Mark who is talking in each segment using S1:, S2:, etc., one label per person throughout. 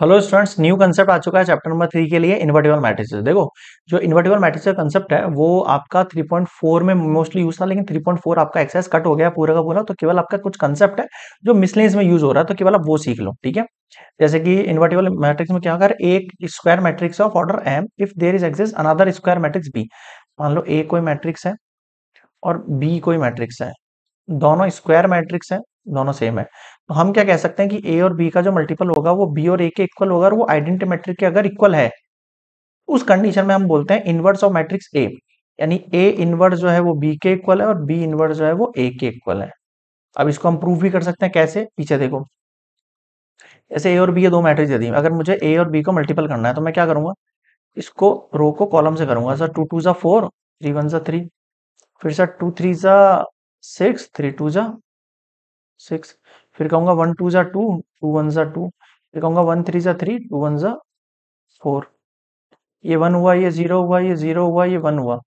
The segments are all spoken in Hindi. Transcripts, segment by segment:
S1: हेलो स्टूडेंट्स न्यू कंसेप्ट आ चुका है चैप्टर नंबर थ्री के लिए इन्वर्टेबल मैट्रिसेस देखो जो इन्वर्टेबल मैट्रिक्स का कंसेप्ट है वो आपका 3.4 में मोस्टली यूज था लेकिन 3.4 आपका एक्सेस कट हो गया पूरा का पूरा तो केवल आपका कुछ कंसेप्ट है जो मिसलेंस में यूज हो रहा है तो केवल आप वो सीख लो ठीक है जैसे कि इन्वर्टेबल मैट्रिक्स में क्या कर एक square matrix of order M if there is exists another square matrix B मान लो ए कोई मैट्रिक्स है और बी कोई मैट्रिक्स है दोनों स्क्वायर मैट्रिक्स है दोनों सेम है तो हम क्या कह सकते हैं कि ए और बी का जो मल्टीपल होगा वो बी और ए के इक्वल होगा और वो आइडेंटी मैट्रिक के अगर इक्वल है उस कंडीशन में हम बोलते हैं इनवर्स ऑफ मैट्रिक्स ए यानी ए इनवर्स जो है वो बी के इक्वल है और बी इनवर्स जो है वो ए के इक्वल है अब इसको हम प्रूव भी कर सकते हैं कैसे पीछे देखो जैसे ए और बी ये दो मैट्रिक्स दे दी अगर मुझे ए और बी को मल्टीपल करना है तो मैं क्या करूंगा इसको रो को कॉलम से करूंगा सर टू टू जा फोर थ्री वन जा थ्री फिर सर टू थ्री जा सिक्स थ्री टू जा सिक्स फिर कहूंगा वन टू ज़ा टू टू वन ज़ा टू फिर कहूंगा वन थ्री ज़ा थ्री टू वन ज़ा फोर ये वन हुआ ये जीरो हुआ ये जीरो हुआ ये वन हुआ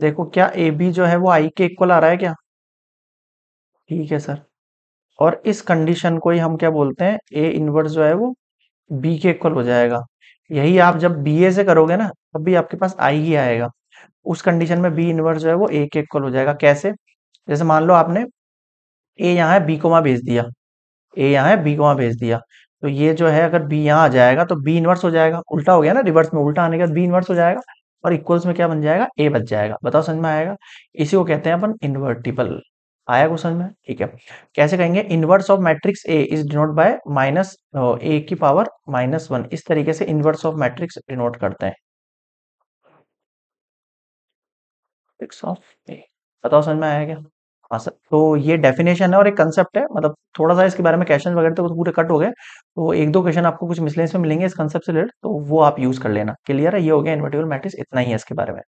S1: देखो क्या ए बी जो है वो आई के इक्वल आ रहा है क्या ठीक है सर और इस कंडीशन को ही हम क्या बोलते हैं ए इनवर्स जो है वो बी के इक्वल हो जाएगा यही आप जब बी ए से करोगे ना तब भी आपके पास आई ही आएगा उस कंडीशन में बी इनवर्स जो है वो ए के इक्वल हो जाएगा कैसे जैसे मान लो आपने ए यहाँ है बी को वहां भेज दिया ए यहाँ है बी को वहां भेज दिया तो ये जो है अगर बी यहाँ आ जाएगा तो बी इन्वर्स हो जाएगा उल्टा हो गया ना रिवर्स में उल्टा आने के बाद बी इनवर्स हो जाएगा और इक्वल्स में क्या बन जाएगा ए बच जाएगा बताओ समझ में आएगा इसी को कहते हैं अपन इन्वर्टिबल आया क्वेश्चन समझ में ठीक है कैसे कहेंगे inverse of matrix A is denote by minus A की पावर माइनस वन इस तरीके से इनवर्स ऑफ मैट्रिक्स डिनोट करते हैं मैट्रिक्स ऑफ ए बताओ समझ में आया क्या हाँ सर तो ये डेफिनेशन है और एक कंसेप्ट है मतलब थोड़ा सा इसके बारे में क्वेश्चन वगैरह तो पूरे कट हो गए तो एक दो क्वेश्चन आपको कुछ मिसलेंस में मिलेंगे इस कंसेप्ट से रिलेटेड तो वो आप यूज़ कर लेना क्लियर है ये हो गया इन्वर्टेबल मैट्रिक्स इतना ही है इसके बारे में